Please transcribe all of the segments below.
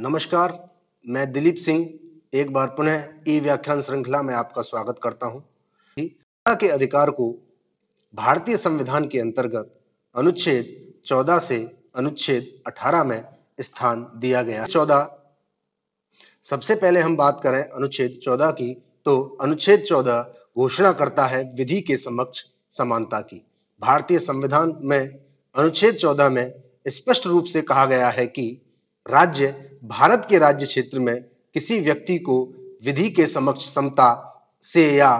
नमस्कार मैं दिलीप सिंह एक बार पुनः ई व्याख्यान श्रृंखला में आपका स्वागत करता हूं के अधिकार को भारतीय संविधान के अंतर्गत अनुच्छेद 14 से अनुच्छेद 18 में स्थान दिया गया 14 सबसे पहले हम बात करें अनुच्छेद 14 की तो अनुच्छेद 14 घोषणा करता है विधि के समक्ष समानता की भारतीय संविधान में अनुच्छेद 14 में स्पष्ट रूप से कहा गया है कि राज्य भारत के राज्य क्षेत्र में किसी व्यक्ति को विधि के समक्ष समता से या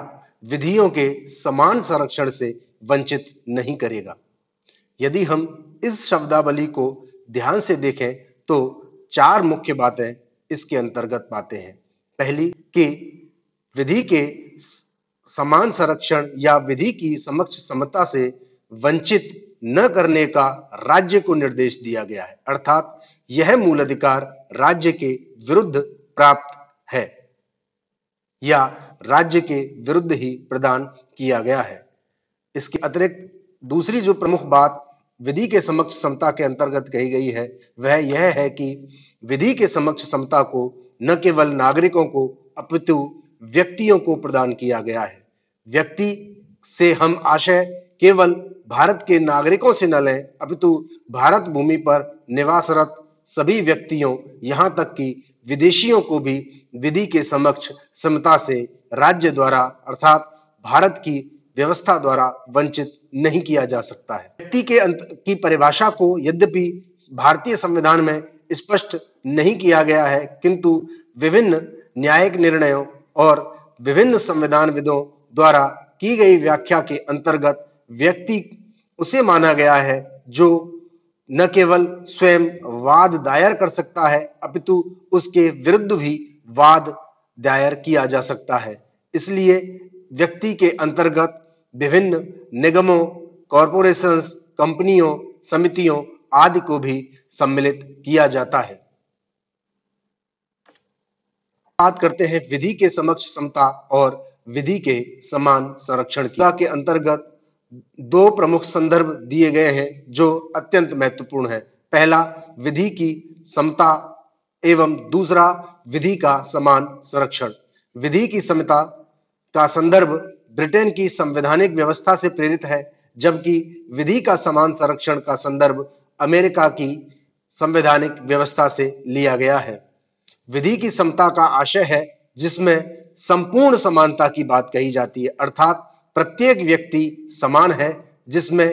विधियों के समान संरक्षण से वंचित नहीं करेगा यदि हम इस शब्दावली को ध्यान से देखें तो चार मुख्य बातें इसके अंतर्गत पाते हैं पहली कि विधि के समान संरक्षण या विधि की समक्ष समता से वंचित न करने का राज्य को निर्देश दिया गया है अर्थात यह मूल अधिकार राज्य के विरुद्ध प्राप्त है या राज्य के विरुद्ध ही प्रदान किया गया है इसके अतिरिक्त दूसरी जो प्रमुख बात विधि के समक्ष समता के अंतर्गत कही गई है वह यह है कि विधि के समक्ष समता को न केवल नागरिकों को अपितु व्यक्तियों को प्रदान किया गया है व्यक्ति से हम आशय केवल भारत के नागरिकों से न लें अपितु भारत भूमि पर निवासरत सभी व्यक्तियों यहाँ तक कि विदेशियों को भी विधि के समक्ष समता से राज्य द्वारा अर्थात भारत की व्यवस्था द्वारा वंचित नहीं किया जा सकता है व्यक्ति के अंत की परिभाषा को यद्यपि भारतीय संविधान में स्पष्ट नहीं किया गया है किंतु विभिन्न न्यायिक निर्णयों और विभिन्न संविधान विदों द्वारा की गई व्याख्या के अंतर्गत व्यक्ति उसे माना गया है जो न केवल स्वयं वाद दायर कर सकता है अपितु उसके विरुद्ध भी वाद दायर किया जा सकता है इसलिए व्यक्ति के अंतर्गत विभिन्न निगमों कॉरपोरेशन कंपनियों समितियों आदि को भी सम्मिलित किया जाता है बात करते हैं विधि के समक्ष समता और विधि के समान संरक्षण के अंतर्गत दो प्रमुख संदर्भ दिए गए हैं जो अत्यंत महत्वपूर्ण है पहला विधि की समता एवं दूसरा विधि का समान संरक्षण विधि की समता का संदर्भ ब्रिटेन की संवैधानिक व्यवस्था से प्रेरित है जबकि विधि का समान संरक्षण का संदर्भ अमेरिका की संवैधानिक व्यवस्था से लिया गया है विधि की समता का आशय है जिसमें संपूर्ण समानता की बात कही जाती है अर्थात प्रत्येक व्यक्ति समान है जिसमें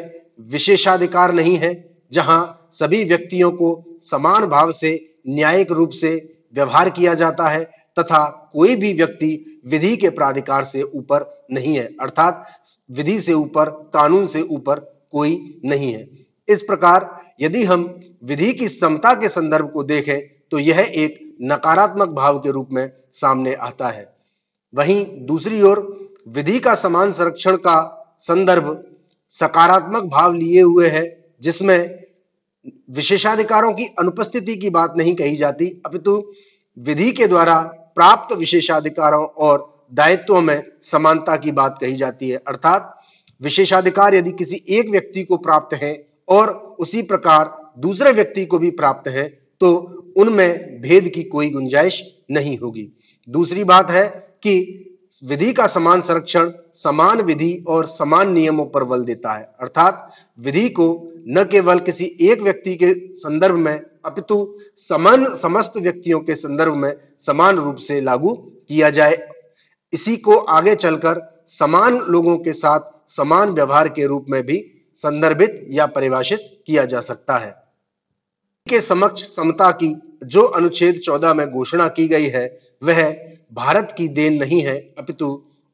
विशेषाधिकार नहीं है जहां सभी व्यक्तियों को समान भाव से न्यायिक रूप से व्यवहार किया जाता है तथा कोई भी व्यक्ति विधि के प्राधिकार से ऊपर नहीं है अर्थात विधि से ऊपर कानून से ऊपर कोई नहीं है इस प्रकार यदि हम विधि की समता के संदर्भ को देखें तो यह एक नकारात्मक भाव के रूप में सामने आता है वहीं दूसरी ओर विधि का समान संरक्षण का संदर्भ सकारात्मक भाव लिए हुए है जिसमें विशेषाधिकारों की अनुपस्थिति की बात नहीं कही जाती अपितु विधि के द्वारा प्राप्त विशेषाधिकारों और दायित्वों में समानता की बात कही जाती है अर्थात विशेषाधिकार यदि किसी एक व्यक्ति को प्राप्त है और उसी प्रकार दूसरे व्यक्ति को भी प्राप्त है तो उनमें भेद की कोई गुंजाइश नहीं होगी दूसरी बात है कि विधि का समान संरक्षण समान विधि और समान नियमों पर बल देता है अर्थात विधि को न केवल किसी एक व्यक्ति के संदर्भ में अपितु समान समस्त व्यक्तियों के संदर्भ में समान रूप से लागू किया जाए इसी को आगे चलकर समान लोगों के साथ समान व्यवहार के रूप में भी संदर्भित या परिभाषित किया जा सकता है के समक्ष समता की जो अनुच्छेद 14 में घोषणा की गई है वह भारत की देन नहीं है अपितु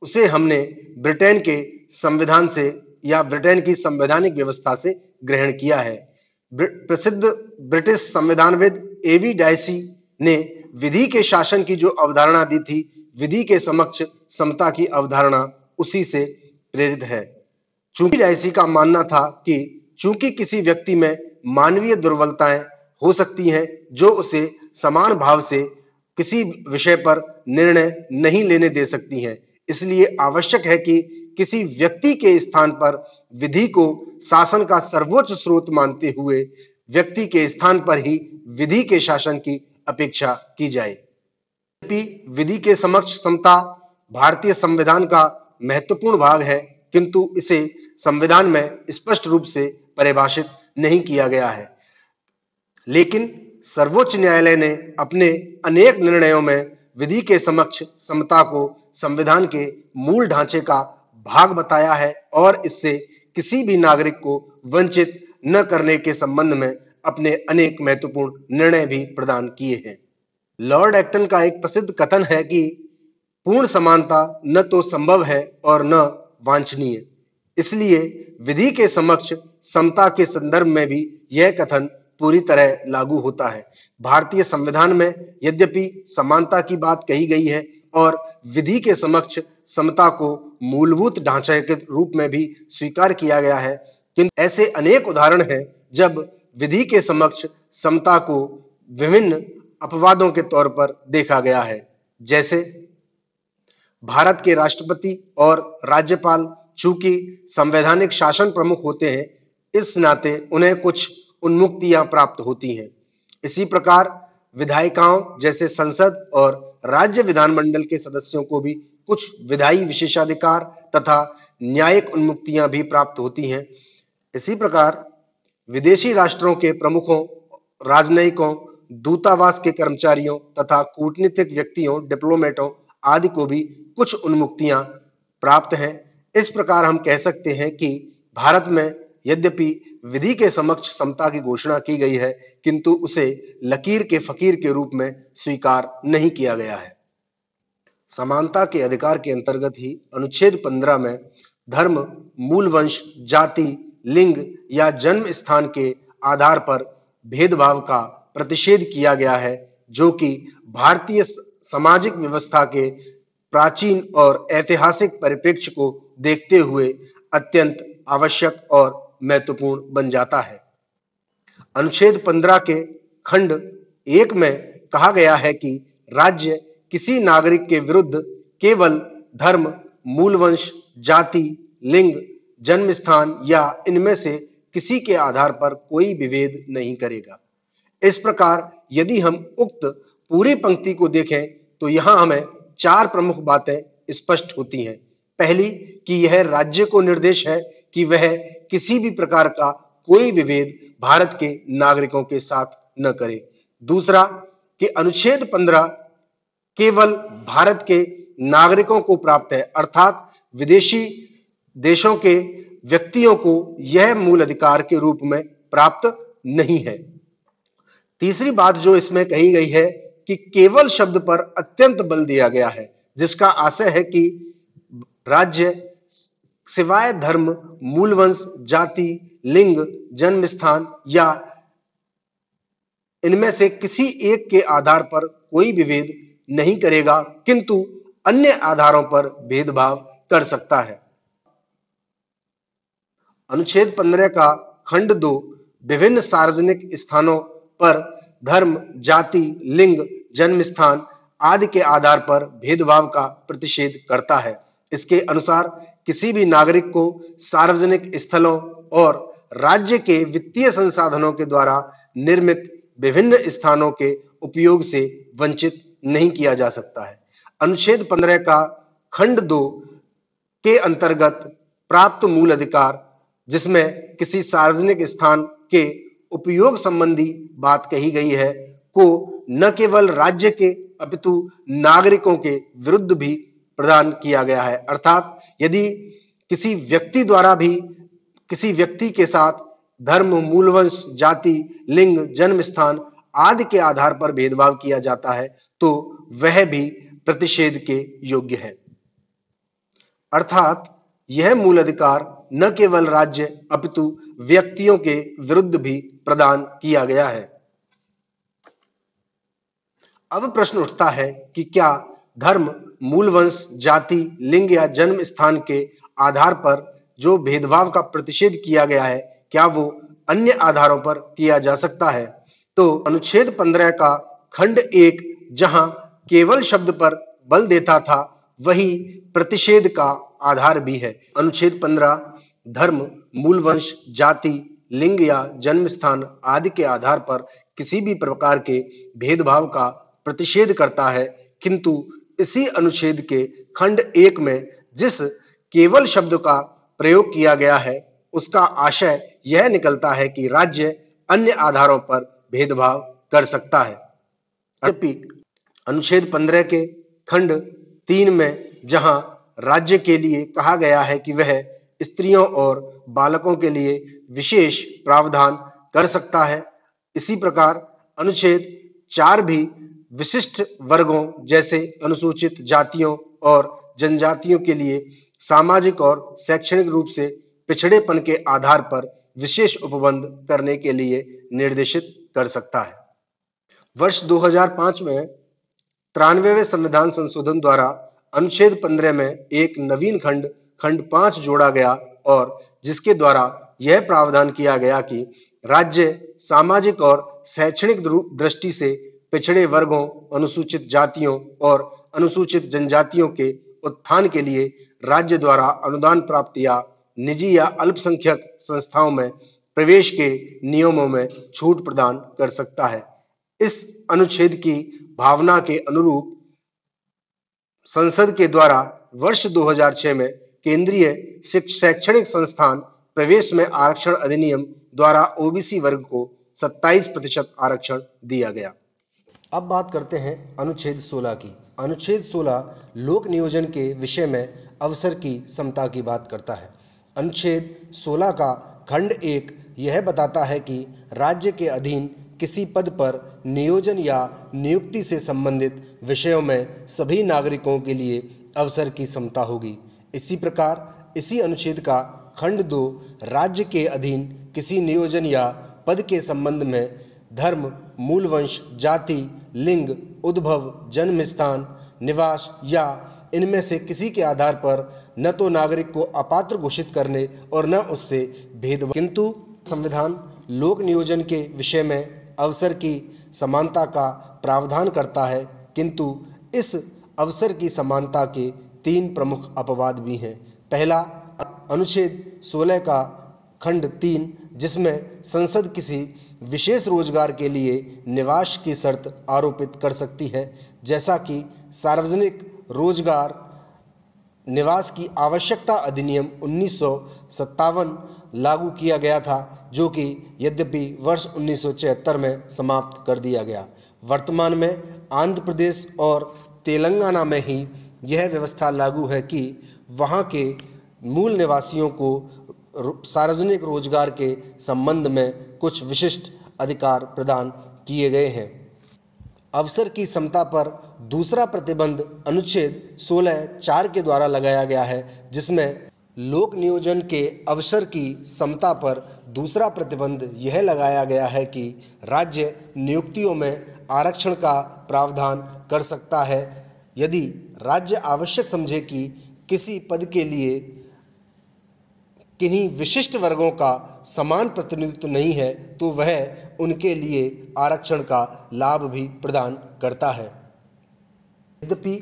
उसे हमने ब्रिटेन के संविधान से या ब्रिटेन की संवैधानिक व्यवस्था से ग्रहण किया है प्रसिद्ध ब्रिटिश संविधानविद एवी डायसी ने विधि के शासन की जो अवधारणा दी थी विधि के समक्ष समता की अवधारणा उसी से प्रेरित है चूंकि डायसी का मानना था कि चूंकि किसी व्यक्ति में मानवीय दुर्बलताएं हो सकती हैं जो उसे समान भाव से किसी विषय पर निर्णय नहीं लेने दे सकती हैं इसलिए आवश्यक है कि किसी व्यक्ति के स्थान पर विधि को शासन का सर्वोच्च स्रोत मानते हुए व्यक्ति के स्थान पर ही विधि के शासन की अपेक्षा की जाए विधि के समक्ष समता भारतीय संविधान का महत्वपूर्ण भाग है किंतु इसे संविधान में स्पष्ट रूप से परिभाषित नहीं किया गया है लेकिन सर्वोच्च न्यायालय ने अपने अनेक निर्णयों में विधि के समक्ष समता को संविधान के मूल ढांचे का भाग बताया है और इससे किसी भी नागरिक को वंचित न करने के संबंध में अपने अनेक महत्वपूर्ण निर्णय भी प्रदान किए हैं लॉर्ड एक्टन का एक प्रसिद्ध कथन है कि पूर्ण समानता न तो संभव है और न वांछनीय इसलिए विधि के समक्ष समता के संदर्भ में भी यह कथन पूरी तरह लागू होता है भारतीय संविधान में यद्यपि समानता की बात कही गई है और विधि के समक्ष समता को मूलभूत ढांचा के रूप में भी स्वीकार किया गया है किंतु ऐसे अनेक उदाहरण हैं जब विधि के समक्ष समता को विभिन्न अपवादों के तौर पर देखा गया है जैसे भारत के राष्ट्रपति और राज्यपाल चूंकि संवैधानिक शासन प्रमुख होते हैं इस नाते उन्हें कुछ उन्मुक्तियां प्राप्त होती हैं इसी प्रकार विधायिकाओं जैसे संसद और राज्य विधानमंडल के सदस्यों को भी कुछ विधायी विशेषाधिकार तथा न्यायिक उन्मुक्तियां भी प्राप्त होती हैं इसी प्रकार विदेशी राष्ट्रों के प्रमुखों राजनयिकों दूतावास के कर्मचारियों तथा कूटनीतिक व्यक्तियों डिप्लोमेटों आदि को भी कुछ उन्मुक्तियां प्राप्त हैं इस प्रकार हम कह सकते हैं कि भारत में यद्यपि विधि के समक्ष समता की घोषणा की गई है किंतु उसे लकीर के फकीर के रूप में स्वीकार नहीं किया गया है समानता के अधिकार के अंतर्गत ही अनुच्छेद 15 में धर्म मूल वंश जाति लिंग या जन्म स्थान के आधार पर भेदभाव का प्रतिषेध किया गया है जो कि भारतीय सामाजिक व्यवस्था के प्राचीन और ऐतिहासिक परिप्रेक्ष्य को देखते हुए अत्यंत आवश्यक और महत्वपूर्ण बन जाता है अनुच्छेद 15 के खंड एक में कहा गया है कि राज्य किसी नागरिक के विरुद्ध केवल धर्म मूल वंश जाति लिंग जन्म स्थान या इनमें से किसी के आधार पर कोई विभेद नहीं करेगा इस प्रकार यदि हम उक्त पूरी पंक्ति को देखें तो यहां हमें चार प्रमुख बातें स्पष्ट होती हैं पहली कि यह राज्य को निर्देश है कि वह किसी भी प्रकार का कोई विभेद भारत के नागरिकों के साथ न करे दूसरा कि अनुच्छेद 15 केवल भारत के नागरिकों को प्राप्त है अर्थात विदेशी देशों के व्यक्तियों को यह मूल अधिकार के रूप में प्राप्त नहीं है तीसरी बात जो इसमें कही गई है कि केवल शब्द पर अत्यंत बल दिया गया है जिसका आशय है कि राज्य सिवाय धर्म मूल वंश जाति लिंग जन्म स्थान या इनमें से किसी एक के आधार पर कोई विभेद नहीं करेगा किंतु अन्य आधारों पर भेदभाव कर सकता है अनुच्छेद पंद्रह का खंड दो विभिन्न सार्वजनिक स्थानों पर धर्म जाति लिंग जन्म स्थान आदि के आधार पर भेदभाव का प्रतिषेध करता है इसके अनुसार किसी भी नागरिक को सार्वजनिक स्थलों और राज्य के वित्तीय संसाधनों के द्वारा निर्मित विभिन्न स्थानों के उपयोग से वंचित नहीं किया जा सकता है अनुच्छेद 15 का खंड दो के अंतर्गत प्राप्त मूल अधिकार जिसमें किसी सार्वजनिक स्थान के उपयोग संबंधी बात कही गई है को न केवल राज्य के अपितु नागरिकों के विरुद्ध भी प्रदान किया गया है अर्थात यदि किसी व्यक्ति द्वारा भी किसी व्यक्ति के साथ धर्म मूलवंश जाति लिंग जन्म स्थान आदि के आधार पर भेदभाव किया जाता है तो वह भी प्रतिषेध के योग्य है अर्थात यह मूल अधिकार न केवल राज्य अपितु व्यक्तियों के विरुद्ध भी प्रदान किया गया है अब प्रश्न उठता है कि क्या धर्म मूल वंश जाति लिंग या जन्म स्थान के आधार पर जो भेदभाव का प्रतिषेध किया गया है क्या वो अन्य आधारों पर किया जा सकता है तो अनुच्छेद पंद्रह का खंड एक जहां केवल शब्द पर बल देता था वही प्रतिषेध का आधार भी है अनुच्छेद पंद्रह धर्म मूल वंश जाति लिंग या जन्म स्थान आदि के आधार पर किसी भी प्रकार के भेदभाव का प्रतिषेध करता है किंतु इसी अनुच्छेद के खंड एक में जिस केवल शब्द का प्रयोग किया गया है उसका आशय यह निकलता है कि राज्य अन्य आधारों पर भेदभाव कर सकता है अनुच्छेद पंद्रह के खंड तीन में जहां राज्य के लिए कहा गया है कि वह स्त्रियों और बालकों के लिए विशेष प्रावधान कर सकता है इसी प्रकार अनुच्छेद चार भी विशिष्ट वर्गों जैसे अनुसूचित जातियों और जनजातियों के लिए सामाजिक और शैक्षणिक रूप से पिछड़ेपन के आधार पर विशेष उपबंध करने के लिए निर्देशित कर सकता है वर्ष 2005 में तिरानवेवे संविधान संशोधन द्वारा अनुच्छेद 15 में एक नवीन खंड खंड पांच जोड़ा गया और जिसके द्वारा यह प्रावधान किया गया कि राज्य सामाजिक और शैक्षणिक दृष्टि से पिछड़े वर्गों अनुसूचित जातियों और अनुसूचित जनजातियों के उत्थान के लिए राज्य द्वारा अनुदान प्राप्त या निजी या अल्पसंख्यक संस्थाओं में प्रवेश के नियमों में छूट प्रदान कर सकता है इस अनुच्छेद की भावना के अनुरूप संसद के द्वारा वर्ष 2006 में केंद्रीय शैक्षणिक संस्थान प्रवेश में आरक्षण अधिनियम द्वारा ओबीसी वर्ग को 27 प्रतिशत आरक्षण दिया गया अब बात करते हैं अनुच्छेद 16 की अनुच्छेद 16 लोक नियोजन के विषय में अवसर की समता की बात करता है अनुच्छेद 16 का खंड एक यह बताता है कि राज्य के अधीन किसी पद पर नियोजन या नियुक्ति से संबंधित विषयों में सभी नागरिकों के लिए अवसर की समता होगी इसी प्रकार इसी अनुच्छेद का खंड दो राज्य के अधीन किसी नियोजन या पद के संबंध में धर्म मूलवंश जाति लिंग उद्भव जन्म स्थान निवास या इनमें से किसी के आधार पर न तो नागरिक को अपात्र घोषित करने और न उससे भेदभाव किंतु संविधान लोक नियोजन के विषय में अवसर की समानता का प्रावधान करता है किंतु इस अवसर की समानता के तीन प्रमुख अपवाद भी हैं पहला अनुच्छेद 16 का खंड तीन जिसमें संसद किसी विशेष रोजगार के लिए निवास की शर्त आरोपित कर सकती है जैसा कि सार्वजनिक रोजगार निवास की आवश्यकता अधिनियम उन्नीस लागू किया गया था जो कि यद्यपि वर्ष उन्नीस में समाप्त कर दिया गया वर्तमान में आंध्र प्रदेश और तेलंगाना में ही यह व्यवस्था लागू है कि वहाँ के मूल निवासियों को सार्वजनिक रोजगार के संबंध में कुछ विशिष्ट अधिकार प्रदान किए गए हैं अवसर की समता पर दूसरा प्रतिबंध अनुच्छेद सोलह चार के द्वारा लगाया गया है जिसमें लोक नियोजन के अवसर की समता पर दूसरा प्रतिबंध यह लगाया गया है कि राज्य नियुक्तियों में आरक्षण का प्रावधान कर सकता है यदि राज्य आवश्यक समझे कि किसी पद के लिए किन्हीं विशिष्ट वर्गों का समान प्रतिनिधित्व नहीं है तो वह उनके लिए आरक्षण का लाभ भी प्रदान करता है यद्यपि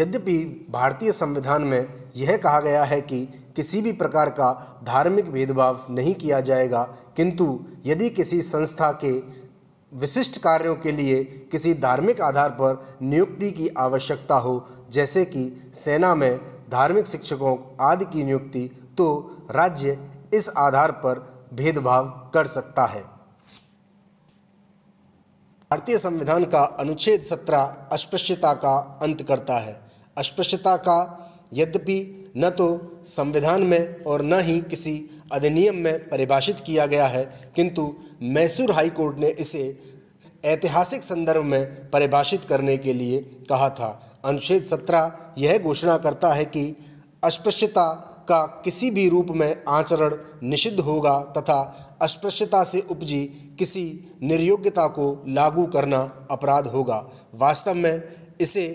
यद्यपि भारतीय संविधान में यह कहा गया है कि किसी भी प्रकार का धार्मिक भेदभाव नहीं किया जाएगा किंतु यदि किसी संस्था के विशिष्ट कार्यों के लिए किसी धार्मिक आधार पर नियुक्ति की आवश्यकता हो जैसे कि सेना में धार्मिक शिक्षकों आदि की नियुक्ति तो राज्य इस आधार पर भेदभाव कर सकता है भारतीय संविधान का अनुच्छेद सत्रह अस्पृश्यता का अंत करता है अस्पृश्यता का यद्यपि न तो संविधान में और न ही किसी अधिनियम में परिभाषित किया गया है किंतु मैसूर हाईकोर्ट ने इसे ऐतिहासिक संदर्भ में परिभाषित करने के लिए कहा था अनुच्छेद सत्रह यह घोषणा करता है कि अस्पृश्यता का किसी भी रूप में आचरण निषिद्ध होगा तथा अस्पृश्यता से उपजी किसी निर्योग्यता को लागू करना अपराध होगा वास्तव में इसे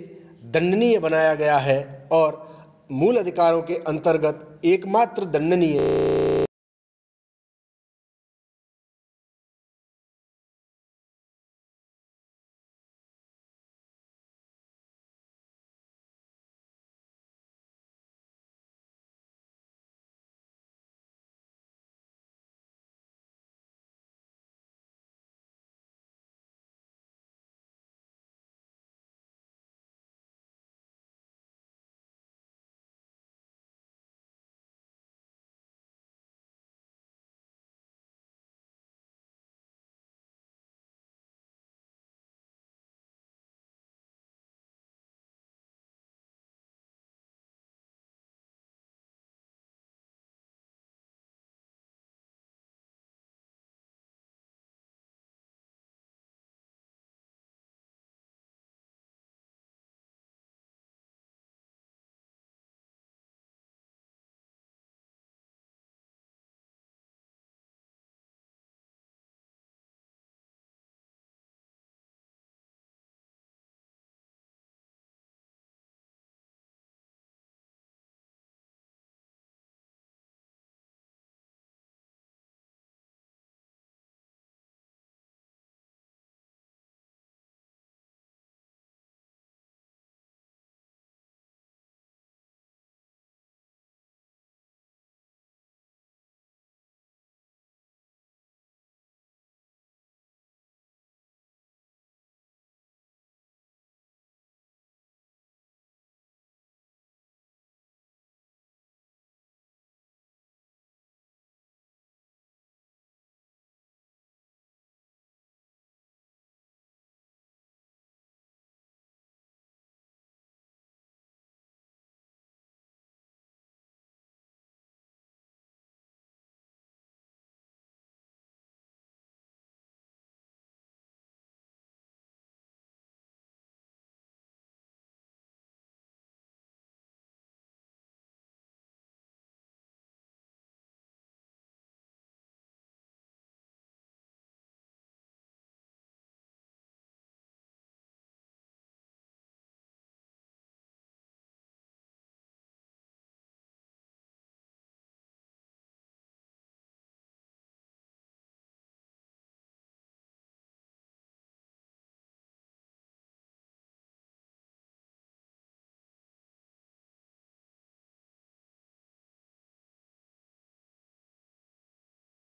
दंडनीय बनाया गया है और मूल अधिकारों के अंतर्गत एकमात्र दंडनीय